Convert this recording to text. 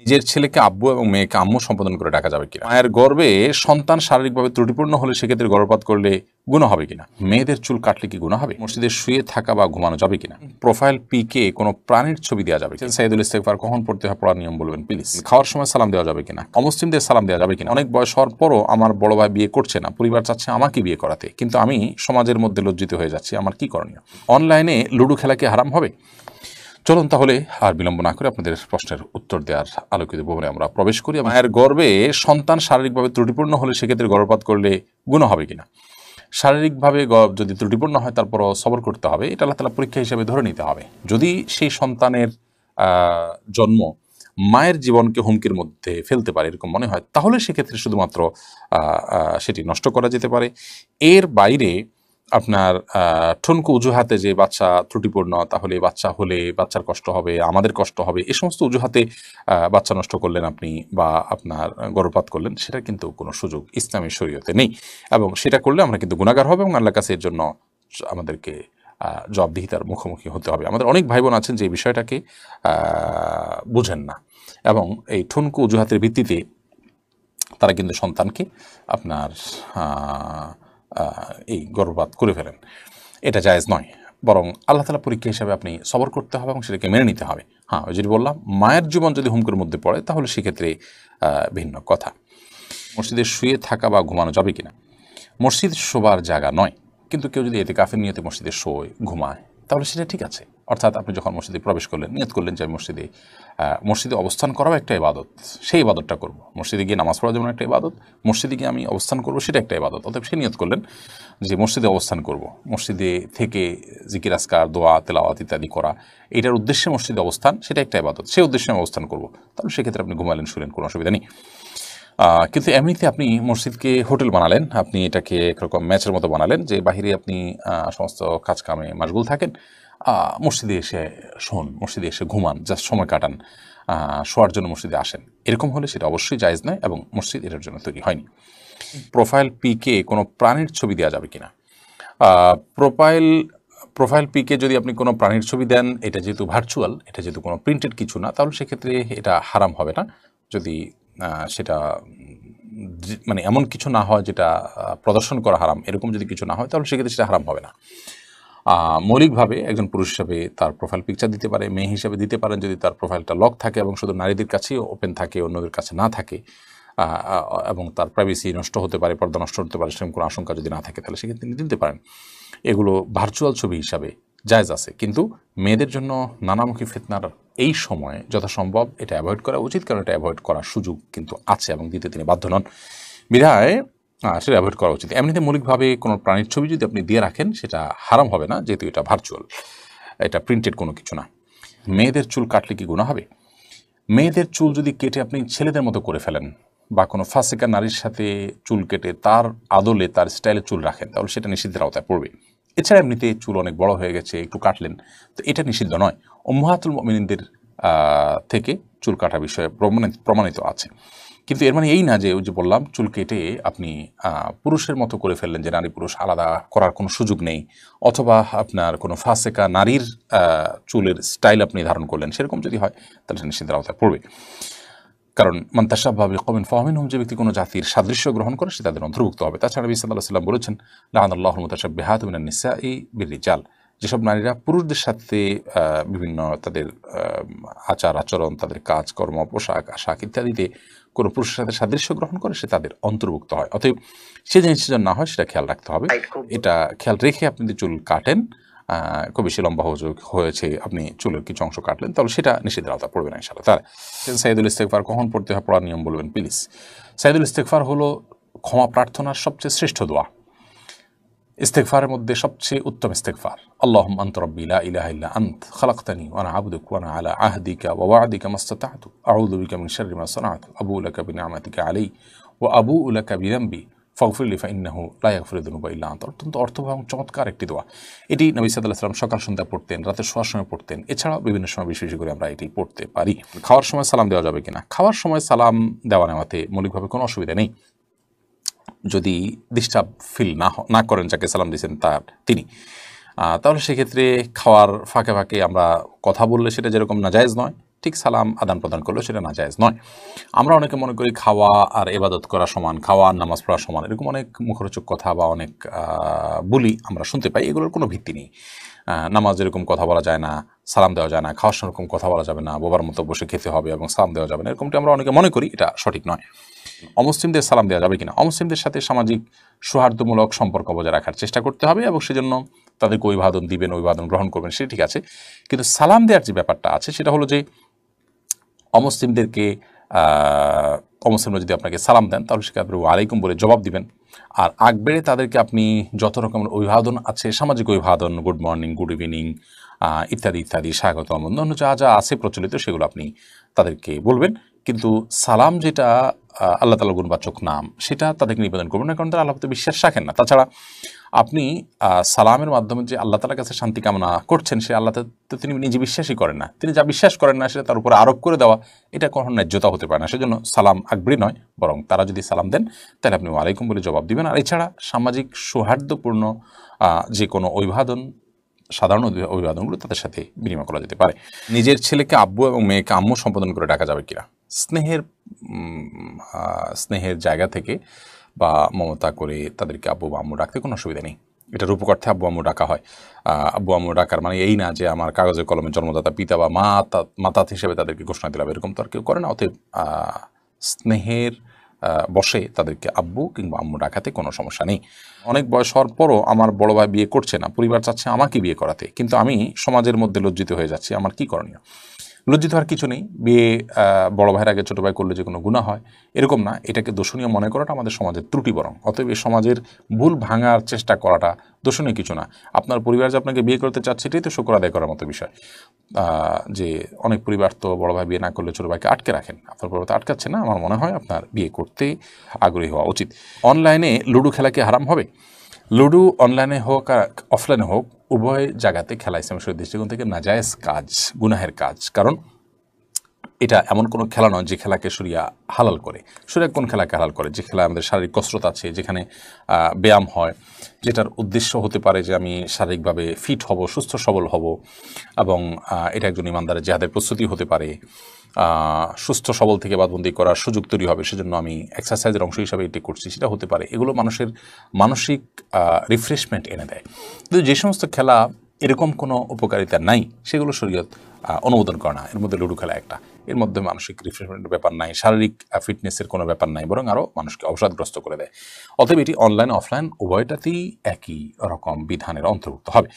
নিজের ছেলেকে আব্বু এবং মেয়েকে আম্মু সম্পাদন করে ডাকা যাবে কিনা মায়ের গর্বে সন্তান শারীরিকভাবে ত্রুটিপূর্ণ হলে সেক্ষেত্রে গর্ভপাত করলে গুণা হবে কিনা মেয়েদের চুল কাটলে কি গুণ হবে মসজিদে শুয়ে থাকা বা ঘুমানো যাবে কিনা প্রোফাইল পিকে কোনো প্রাণীর ছবি দেওয়া যাবে কিনা সাইদুল ইস্তেকবার কখন পড়তে হয় পড়ার নিয়ম বলবেন প্লিজ খাওয়ার সময় সালাম দেওয়া যাবে কিনা অমুসলিমদের সালাম দেওয়া যাবে কিনা অনেক বয়স হওয়ার পরও আমার বড় ভাই বিয়ে করছে না পরিবার চাচ্ছে আমাকে বিয়ে করাতে কিন্তু আমি সমাজের মধ্যে লজ্জিত হয়ে যাচ্ছি আমার কি করণীয় অনলাইনে লুডো খেলা কি হারাম হবে চলুন তাহলে আর বিলম্ব না করে আপনাদের প্রশ্নের উত্তর দেওয়ার আলোকিত ভবনে আমরা প্রবেশ করি মায়ের গর্বে সন্তান শারীরিকভাবে ত্রুটিপূর্ণ হলে সেক্ষেত্রে গর্ভপাত করলে গুণ হবে কিনা শারীরিকভাবে যদি ত্রুটিপূর্ণ হয় তারপরও সবর করতে হবে এটা আল্লাহ তালা পরীক্ষা হিসেবে ধরে নিতে হবে যদি সেই সন্তানের জন্ম মায়ের জীবনকে হুমকির মধ্যে ফেলতে পারে এরকম মনে হয় তাহলে সেক্ষেত্রে শুধুমাত্র সেটি নষ্ট করা যেতে পারে এর বাইরে আপনার ঠুনকু অজুহাতে যে বাচ্চা ত্রুটিপূর্ণ তাহলে বাচ্চা হলে বাচ্চার কষ্ট হবে আমাদের কষ্ট হবে এ সমস্ত অজুহাতে বাচ্চা নষ্ট করলেন আপনি বা আপনার গর্ভপাত করলেন সেটা কিন্তু কোনো সুযোগ ইসলামী শরীয়তে নেই এবং সেটা করলে আমরা কিন্তু গুণাগার হবে এবং আল্লাহ কাছে এর জন্য আমাদেরকে জবাবদিহিতার মুখোমুখি হতে হবে আমাদের অনেক ভাই বোন আছেন যে বিষয়টাকে বুঝেন না এবং এই ঠুনকু অজুহাতের ভিত্তিতে তারা কিন্তু সন্তানকে আপনার এই গর্ভপাত করে ফেলেন এটা জায়েজ নয় বরং আল্লাহ তালা পরীক্ষা হিসাবে আপনি সবর করতে হবে এবং সেটাকে মেনে নিতে হবে হ্যাঁ ওই যদি বললাম মায়ের জীবন যদি হুমকির মধ্যে পড়ে তাহলে সেক্ষেত্রে ভিন্ন কথা মসজিদে শুয়ে থাকা বা ঘুমানো যাবে কিনা মসজিদ শোবার জায়গা নয় কিন্তু কেউ যদি এতে কাফের নিয়তে মসজিদে শোয় ঘুমায় তাহলে সেটা ঠিক আছে অর্থাৎ আপনি যখন মসজিদে প্রবেশ করলেন নিয়ত করলেন যে মসজিদে মসজিদে অবস্থান করাও একটা ইবাদত সেই ইবাদতটা করব মসজিদে গিয়ে নামাজ পড়া যেমন একটা ইবাদত মসজিদে গিয়ে আমি অবস্থান করব সেটা একটা ইবাদত অর্থাৎ সে নিয়ত করলেন যে মসজিদে অবস্থান করব মসজিদে থেকে জিকির দোয়া তেলাওয়াত ইত্যাদি করা এটার উদ্দেশ্যে মসজিদে অবস্থান সেটা একটা ইবাদত সেই উদ্দেশ্যে আমি অবস্থান করব তাহলে সেক্ষেত্রে আপনি ঘুমালেন শুনেন কোনো অসুবিধা নেই কিন্তু এমনিতে আপনি মসজিদকে হোটেল বানালেন আপনি এটাকে একরকম ম্যাচের মতো বানালেন যে বাহিরে আপনি সমস্ত কাজ কামে মাসগুল থাকেন মসজিদে এসে শোন মসজিদে এসে ঘুমান জাস্ট সময় কাটান শোয়ার জন্য মসজিদে আসেন এরকম হলে সেটা অবশ্যই জায়জ নয় এবং মসজিদ এটার জন্য তৈরি হয়নি প্রোফাইল পিকে কোনো প্রাণীর ছবি দেওয়া যাবে কিনা প্রোফাইল প্রোফাইল পিকে যদি আপনি কোনো প্রাণীর ছবি দেন এটা যেহেতু ভার্চুয়াল এটা যেহেতু কোনো প্রিন্টেড কিছু না তাহলে সেক্ষেত্রে এটা হারাম হবে না যদি সেটা মানে এমন কিছু না হয় যেটা প্রদর্শন করা হারাম এরকম যদি কিছু না হয় তাহলে সেক্ষেত্রে সেটা হারাম হবে না মৌলিকভাবে একজন পুরুষ হিসাবে তার প্রোফাইল পিকচার দিতে পারে মেয়ে হিসাবে দিতে পারেন যদি তার প্রোফাইলটা লক থাকে এবং শুধু নারীদের কাছেই ওপেন থাকে অন্যদের কাছে না থাকে এবং তার প্রাইভেসি নষ্ট হতে পারে পর্দা নষ্ট হতে পারে সেরকম কোনো আশঙ্কা যদি না থাকে তাহলে সেক্ষেত্রে তিনি দিতে পারেন এগুলো ভার্চুয়াল ছবি হিসাবে জায়জ আছে কিন্তু মেয়েদের জন্য নানামুখী ফেতনার এই সময়ে যথাসম্ভব এটা অ্যাভয়েড করা উচিত কারণ এটা অ্যাভয়েড করার সুযোগ কিন্তু আছে এবং দিতে তিনি বাধ্য নন বিধায় সেটা অ্যাভয়েড করা উচিত এমনিতে মৌলিকভাবে কোনো প্রাণীর ছবি যদি আপনি দিয়ে রাখেন সেটা হারাম হবে না যেহেতু এটা ভার্চুয়াল এটা প্রিন্টেড কোনো কিছু না মেয়েদের চুল কাটলে কি গুণা হবে মেয়েদের চুল যদি কেটে আপনি ছেলেদের মতো করে ফেলেন বা কোনো ফাঁসেকা নারীর সাথে চুল কেটে তার আদলে তার স্টাইলে চুল রাখেন তাহলে সেটা নিষিদ্ধের আওতায় পড়বে এছাড়া এমনিতে চুল অনেক বড় হয়ে গেছে একটু কাটলেন তো এটা নিষিদ্ধ নয় উম্মাহাতুল মমিনদের থেকে চুল কাটা বিষয়ে প্রমাণিত আছে কিন্তু এর মানে এই না যে ওই যে বললাম চুল কেটে আপনি পুরুষের মতো করে ফেললেন যে নারী পুরুষ আলাদা করার কোনো সুযোগ নেই অথবা আপনার কোনো ফাঁসেকা নারীর চুলের স্টাইল আপনি ধারণ করলেন সেরকম যদি হয় তাহলে নিষেধের আওতায় পড়বে কারণ মান্তাসাব ভাবে কমেন ফাহমিন হোম যে ব্যক্তি কোনো জাতির সাদৃশ্য গ্রহণ করে সে তাদের অন্তর্ভুক্ত হবে তাছাড়া বিসাল্লাহ সাল্লাম বলেছেন লাহান আল্লাহ মতাসাব বেহাত মিনান নিসা এই বিরিজাল যেসব নারীরা পুরুষদের সাথে বিভিন্ন তাদের আচার আচরণ তাদের কাজকর্ম পোশাক আশাক ইত্যাদিতে কোনো পুরুষের সাথে সাদৃশ্য গ্রহণ করে সে তাদের অন্তর্ভুক্ত হয় অতএব সে জিনিসটা যেন না হয় সেটা খেয়াল রাখতে হবে এটা খেয়াল রেখে আপনি যদি চুল কাটেন খুব বেশি লম্বা হয়েছে আপনি চুলের কিছু অংশ কাটলেন তাহলে সেটা নিষেধের আওতা পড়বে না ইনশাল্লাহ তার সাইদুল ইস্তেকফার কখন পড়তে হয় পড়ার নিয়ম বলবেন প্লিজ সাইদুল ইস্তেকফার হলো ক্ষমা প্রার্থনার সবচেয়ে শ্রেষ্ঠ দোয়া ইস্তেকফারের মধ্যে সবচেয়ে উত্তম ইস্তেকফার আল্লাহ আন্তরব্বিলা ইলাহ ইল্লা আন্ত খালাক্তানি ওয়ানা আবদুক ওয়ানা আলা আহদিকা ওয়াদিকা মাস্তাতাতু আউদুবিকা মিন শাররি মা সানাতু আবু উলাকা বিনিআমাতিকা আলাই ওয়া আবু উলাকা বিযামবি ফাগফিরলি ফাইন্নাহু লা ইয়াগফিরুদুনুবা ইল্লা আন্ত অত্যন্ত চমৎকার একটি দোয়া এটি নবী সাল্লাল্লাহু সকাল সন্ধ্যা পড়তেন রাতে শোয়ার সময় পড়তেন এছাড়াও বিভিন্ন সময় বিশেষ করে আমরা এটি পড়তে পারি খাওয়ার সময় সালাম দেওয়া যাবে কিনা খাওয়ার সময় সালাম দেওয়া নেওয়াতে মৌলিকভাবে কোনো অসুবিধা নেই যদি ডিস্টার্ব ফিল না না করেন যাকে সালাম দিয়েছেন তার তিনি তাহলে সেক্ষেত্রে খাওয়ার ফাঁকে ফাঁকে আমরা কথা বললে সেটা যেরকম নাজায়জ নয় ঠিক সালাম আদান প্রদান করলে সেটা নাজায়জ নয় আমরা অনেকে মনে করি খাওয়া আর এবাদত করা সমান খাওয়া আর নামাজ পড়া সমান এরকম অনেক মুখরোচক কথা বা অনেক বলি আমরা শুনতে পাই এগুলোর কোনো ভিত্তি নেই নামাজ এরকম কথা বলা যায় না সালাম দেওয়া যায় না খাওয়ার সেরকম কথা বলা যাবে না বোবার মতো বসে খেতে হবে এবং সালাম দেওয়া যাবে না এরকমটি আমরা অনেকে মনে করি এটা সঠিক নয় অমুসলিমদের সালাম দেওয়া যাবে কিনা অমুসলিমদের সাথে সামাজিক সৌহার্দ্যমূলক সম্পর্ক বজায় রাখার চেষ্টা করতে হবে এবং সেজন্য তাদেরকে অভিবাদন দিবেন অভিবাদন গ্রহণ করবেন সেটা ঠিক আছে কিন্তু সালাম দেওয়ার যে ব্যাপারটা আছে সেটা হলো যে অমুসলিমদেরকে অমুসলিমরা যদি আপনাকে সালাম দেন তাহলে সেখানে আপনি আলাইকুম বলে জবাব দিবেন আর আগ বেড়ে তাদেরকে আপনি যত রকমের অভিবাদন আছে সামাজিক অভিবাদন গুড মর্নিং গুড ইভিনিং ইত্যাদি ইত্যাদি স্বাগত অন্য যা যা আছে প্রচলিত সেগুলো আপনি তাদেরকে বলবেন কিন্তু সালাম যেটা আল্লাহ তালা গুণবাচক নাম সেটা তাদেরকে নিবেদন করবেন না কারণ তারা আল্লাহ বিশ্বাস রাখেন না তাছাড়া আপনি সালামের মাধ্যমে যে আল্লাহ তালার কাছে শান্তি কামনা করছেন সে আল্লাহ তো তিনি নিজে বিশ্বাসই করেন না তিনি যা বিশ্বাস করেন না সেটা তার উপর আরোপ করে দেওয়া এটা কখন ন্যায্যতা হতে পারে না সেজন্য সালাম আগ্রী নয় বরং তারা যদি সালাম দেন তাহলে আপনি ওয়ালাইকুম বলে জবাব দিবেন আর এছাড়া সামাজিক সৌহার্দ্যপূর্ণ যে কোনো অভিবাদন সাধারণ অভিবাদনগুলো তাদের সাথে বিনিময় করা যেতে পারে নিজের ছেলেকে আব্বু এবং মেয়েকে আম্মু সম্পাদন করে ডাকা যাবে কিনা স্নেহের স্নেহের জায়গা থেকে বা মমতা করে তাদেরকে আব্বু বা আম্মু রাখতে কোনো অসুবিধা নেই এটা রূপক অর্থে আব্বু আম্মু ডাকা হয় আব্বু আম্মু ডাকার মানে এই না যে আমার কাগজে কলমে জন্মদাতা পিতা বা মা মাতা হিসেবে তাদেরকে ঘোষণা দিলাম এরকম তো আর কেউ করে না অতএব স্নেহের বসে তাদেরকে আব্বু কিংবা আম্মু ডাকাতে কোনো সমস্যা নেই অনেক বয়স হওয়ার পরও আমার বড় ভাই বিয়ে করছে না পরিবার চাচ্ছে আমাকে বিয়ে করাতে কিন্তু আমি সমাজের মধ্যে লজ্জিত হয়ে যাচ্ছি আমার কি করণীয় লজ্জিত হওয়ার কিছু নেই বিয়ে বড় ভাইয়ের আগে ছোটো ভাই করলে যে কোনো গুণা হয় এরকম না এটাকে দোষণীয় মনে করাটা আমাদের সমাজের ত্রুটি বরং অতএব এই সমাজের ভুল ভাঙার চেষ্টা করাটা দোষণীয় কিছু না আপনার পরিবার যে আপনাকে বিয়ে করতে চাচ্ছে এটাই তো শুক্র আদায় করার মতো বিষয় যে অনেক পরিবার তো বড় ভাই বিয়ে না করলে ছোটো ভাইকে আটকে রাখেন আপনার পরিবার তো আটকাচ্ছে না আমার মনে হয় আপনার বিয়ে করতে আগ্রহী হওয়া উচিত অনলাইনে লুডো খেলা কি হারাম হবে লুডু অনলাইনে হোক আর অফলাইনে হোক উভয় জায়গাতে খেলা ইসলামের দৃষ্টিকোণ থেকে নাজায়েজ কাজ গুনাহের কাজ কারণ এটা এমন কোনো খেলা নয় যে খেলাকে সরিয়া হালাল করে সরিয়া কোন খেলাকে হালাল করে যে খেলা আমাদের শারীরিক কসরত আছে যেখানে ব্যায়াম হয় যেটার উদ্দেশ্য হতে পারে যে আমি শারীরিকভাবে ফিট হব সুস্থ সবল হব এবং এটা একজন ইমানদারের জেহাদের প্রস্তুতি হতে পারে সুস্থ সবল থেকে বাদবন্দি করার সুযোগ তৈরি হবে সেজন্য আমি এক্সারসাইজের অংশ হিসাবে এটি করছি সেটা হতে পারে এগুলো মানুষের মানসিক রিফ্রেশমেন্ট এনে দেয় কিন্তু যে সমস্ত খেলা এরকম কোনো উপকারিতা নাই সেগুলো শরীয়ত অনুমোদন করে না এর মধ্যে লুডো খেলা একটা এর মধ্যে মানসিক রিফ্রেশমেন্টের ব্যাপার নাই শারীরিক ফিটনেসের কোনো ব্যাপার নাই বরং আরও মানুষকে অবসাদগ্রস্ত করে দেয় অতএব এটি অনলাইন অফলাইন উভয়টাতেই একই রকম বিধানের অন্তর্ভুক্ত হবে